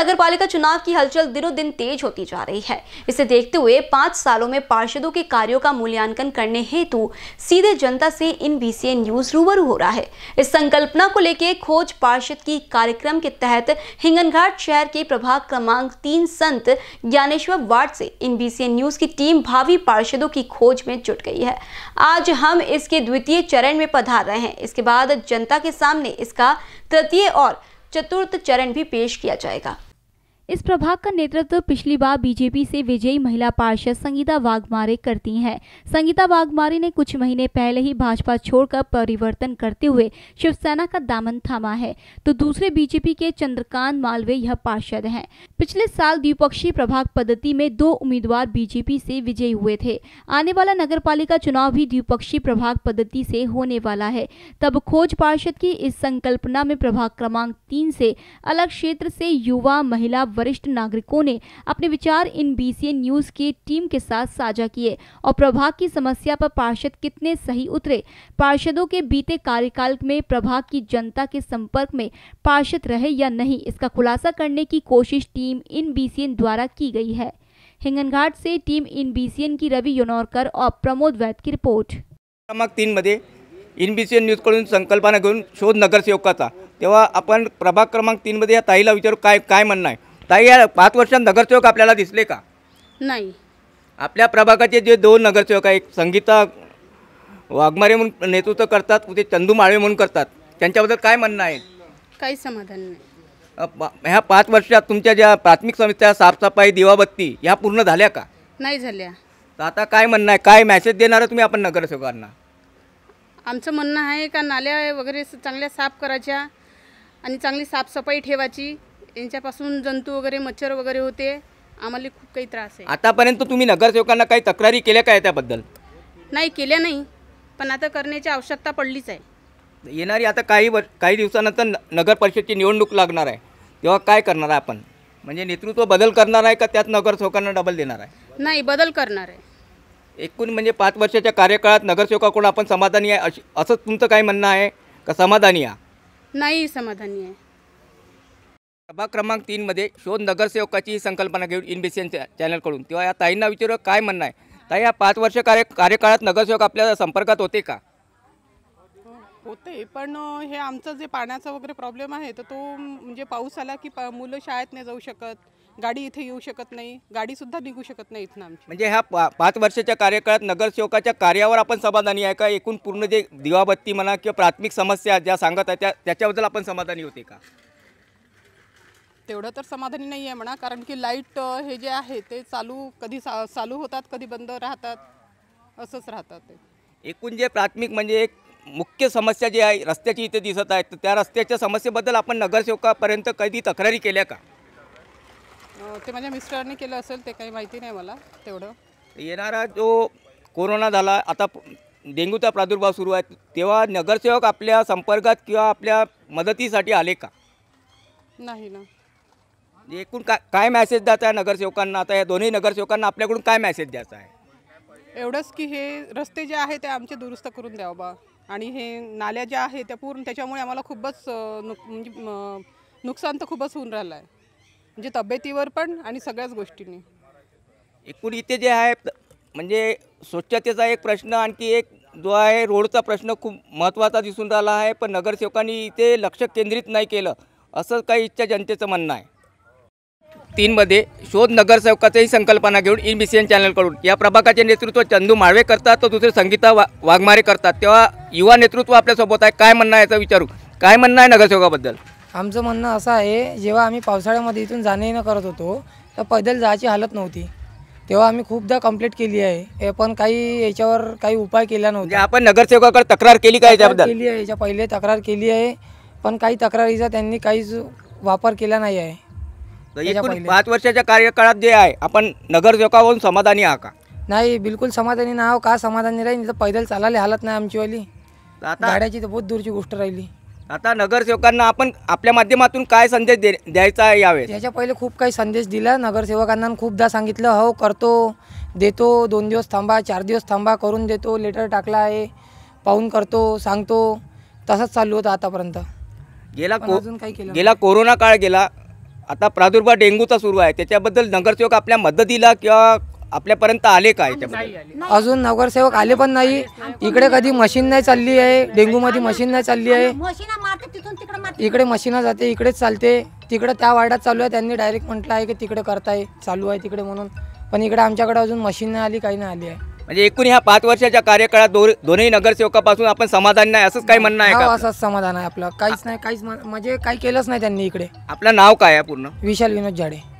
नगर पालिका चुनाव की हलचल दिनों दिन तेज होती जा रही है इसे देखते हुए पांच सालों में पार्षदों के कार्यों का मूल्यांकन करने हेतु सीधे जनता से इन बीसीए न्यूज रूबरू हो रहा है इस संकल्पना को लेकर खोज पार्षद की कार्यक्रम के तहत हिंगनघाट शहर के प्रभाग क्रमांक तीन संत ज्ञानेश्वर वार्ड से इन बीसीए न्यूज की टीम भावी पार्षदों की खोज में जुट गई है आज हम इसके द्वितीय चरण में पधार रहे हैं इसके बाद जनता के सामने इसका तृतीय और चतुर्थ चरण भी पेश किया जाएगा इस प्रभाग का नेतृत्व पिछली बार बीजेपी से विजयी महिला पार्षद संगीता वाघमारे करती हैं संगीता वाघमारे ने कुछ महीने पहले ही भाजपा छोड़कर परिवर्तन करते हुए शिवसेना का दामन थामा है तो दूसरे बीजेपी के चंद्रकांत मालवे यह पार्षद हैं पिछले साल द्विपक्षीय प्रभाग पद्धति में दो उम्मीदवार बीजेपी से विजयी हुए थे आने वाला नगर चुनाव भी द्विपक्षीय प्रभाग पद्धति से होने वाला है तब खोज पार्षद की इस संकल्पना में प्रभाग क्रमांक तीन से अलग क्षेत्र से युवा महिला वरिष्ठ नागरिकों ने अपने विचार इन बीसीएन न्यूज के टीम के साथ साझा किए और प्रभाग की समस्या पर पार्षद कितने सही उतरे पार्षदों के बीते कार्यकाल में प्रभाग की जनता के संपर्क में पार्षद रहे या नहीं इसका खुलासा करने की कोशिश टीम इन बीसीएन द्वारा की गई है हिंगणघाट से टीम इन बीसीएन की रवि योनौरकर और प्रमोद वैद की रिपोर्ट क्रमांक तीन मध्य इन बी सी एन न्यूजकडून संकल्पना घोध नगर सेवका तेव्हा आपण प्रभाग क्रमांक तीन या ताईला विचारू का मनना है ताई या पाच वर्षात नगरसेवक आपल्याला दिसले का नाही आपल्या प्रभागाचे जे दोन नगरसेवक आहे एक संगीता वाघमारे म्हणून नेतृत्व करतात ते चंदू माळवे म्हणून करतात त्यांच्याबद्दल काय म्हणणं आहे काही समाधान नाही ह्या पाच वर्षात तुमच्या ज्या प्राथमिक समस्या साफसफाई दिवाबत्ती ह्या पूर्ण झाल्या का नाही झाल्या तर आता काय म्हणणं आहे काय मेसेज देणार तुम्ही आपण नगरसेवकांना आमचं म्हणणं आहे का नाल्या वगैरे चांगल्या साफ करायच्या आणि चांगली साफसफाई ठेवायची यांच्यापासून जंतू वगैरे मच्छर वगैरे होते आम्हाला खूप काही त्रास आहे आतापर्यंत तुम्ही नगरसेवकांना काही तक्रारी केल्या काय त्याबद्दल नाही केल्या नाही पण आता करण्याची आवश्यकता पडलीच आहे येणारी आता काही वर काही दिवसानंतर नगर परिषदची निवडणूक लागणार आहे तेव्हा काय करणार आहे आपण म्हणजे नेतृत्व बदल करणार आहे का त्यात नगरसेवकांना डबल देणार आहे नाही बदल करणार आहे एकूण म्हणजे पाच वर्षाच्या कार्यकाळात नगरसेवकाकडून आपण समाधानी आहे असं तुमचं काय म्हणणं आहे का समाधानी आहे नाही समाधानी आहे सभा क्रमांक तीनमध्ये शोध नगरसेवकाची ही संकल्पना घेऊन चॅनल चॅनलकडून तेव्हा या ताईंना विचारू काय म्हणणं आहे ताई या पाच वर्ष कार्य कार्यकाळात नगरसेवक आपल्या संपर्कात होते का होते पण हे आमचं जे पाण्याचा वगैरे प्रॉब्लेम आहे तर तो म्हणजे पाऊस आला की मुलं शाळेत नाही जाऊ शकत गाडी इथे येऊ शकत नाही गाडीसुद्धा निघू शकत नाही इथनं आमची म्हणजे ह्या पा पाच वर्षाच्या कार्यकाळात नगरसेवकाच्या कार्यावर आपण समाधानी आहे का एकूण पूर्ण जे दिवाबत्ती म्हणा किंवा प्राथमिक समस्या ज्या सांगत आहे त्या त्याच्याबद्दल आपण समाधानी होते का तेवढं तर समाधानी नाही आहे म्हणा कारण की लाईट हे जे आहे ते चालू कधी सा चालू होतात कधी बंद राहतात असंच राहतात ते एकूण जे प्राथमिक म्हणजे एक मुख्य समस्या जी आहे रस्त्याची इथे दिसत आहे त्या रस्त्याच्या समस्येबद्दल आपण नगरसेवकापर्यंत कधी तक्रारी केल्या का ते माझ्या मिस्टरने केलं असेल ते काही माहिती नाही मला तेवढं येणारा जो कोरोना झाला आता डेंग्यूचा प्रादुर्भाव सुरू आहे तेव्हा नगरसेवक आपल्या संपर्कात किंवा आपल्या मदतीसाठी आले का नाही ना एकूण काय काय मेसेज द्यायचा आहे नगरसेवकांना आता या दोन्ही नगरसेवकांना आपल्याकडून काय मेसेज द्यायचा आहे एवढंच की हे रस्ते जे आहे ते आमचे दुरुस्त करून द्यावं बा आणि हे नाल्या ज्या आहे त्या पूर्ण त्याच्यामुळे आम्हाला खूपच नुक म्हणजे नुकसान तर खूपच होऊन राहिलं आहे म्हणजे तब्येतीवर पण आणि सगळ्याच गोष्टींनी एकूण इथे जे आहे म्हणजे स्वच्छतेचा एक प्रश्न आणखी एक जो आहे रोडचा प्रश्न खूप महत्त्वाचा दिसून राहिला आहे पण नगरसेवकांनी इथे लक्ष केंद्रित नाही केलं असं काही इच्छा जनतेचं म्हणणं आहे तीनमध्ये शोध नगरसेवकाचीही संकल्पना घेऊन इन बी सी एन चॅनलकडून या प्रभागाचे नेतृत्व चंदू माळवे करतात तर दुसरे संगीता वा वाघमारे करतात तेव्हा युवा नेतृत्व आपल्यासोबत आहे काय म्हणणं आहे याचा विचारू काय म्हणणं आहे नगरसेवकाबद्दल आमचं म्हणणं असं आहे जेव्हा आम्ही पावसाळ्यामध्ये इथून जाणे येणं करत होतो तर पैदल जायची हालत नव्हती तेव्हा आम्ही खूपदा कंप्लीट केली आहे पण काही याच्यावर काही उपाय केला नव्हता म्हणजे आपण नगरसेवकाकडे तक्रार केली काय याच्याबद्दल केली आहे याच्या पहिले तक्रार केली आहे पण काही तक्रारीचा त्यांनी काहीच वापर केला नाही आहे पाच वर्षाच्या कार्यकाळात जे आहे आपण नगरसेवकावरून समाधानी आहात का नाही बिलकुल समाधानी ना का समाधानी राहील तर पैदल चालायला हालत नाही आमचीवाली वाली गाड्याची तर बहुत दूरची गोष्ट राहिली आता नगरसेवकांना आपण आपल्या माध्यमातून काय संदेश द्यायचा आहे यावेळेस याच्या पहिले खूप काही संदेश दिला नगरसेवकांना खूपदा सांगितलं हो करतो देतो दोन दिवस थांबा चार दिवस थांबा करून देतो लेटर टाकला आहे पाहून करतो सांगतो तसंच चालू होतं आतापर्यंत गेला अजून काही केलं गेला कोरोना काळ गेला आता प्रादुर्भाव डेंगूचा सुरू आहे त्याच्याबद्दल नगरसेवक आपल्या मदतीला किंवा आपल्यापर्यंत आले का अजून नगरसेवक आले पण नाही इकडे कधी मशीन नाही चालली आहे मध्ये मशीन नाही चालली आहे इकडे मशीन जाते इकडेच चालते तिकडे त्या वार्डात चालू आहे त्यांनी डायरेक्ट म्हटलं आहे की तिकडे करताय चालू आहे तिकडे म्हणून पण इकडे आमच्याकडे अजून मशीन नाही आली काही नाही आली आहे म्हणजे एकूण ह्या पाच वर्षाच्या कार्यकाळात दोन्ही नगरसेवकापासून आपण समाधान नाही असंच काही म्हणणं आहे का असंच समाधान आहे आपलं काहीच नाही काहीच म्हणजे काही केलंच नाही त्यांनी इकडे आपलं नाव काय आहे पूर्ण विशाल विनोद झाडे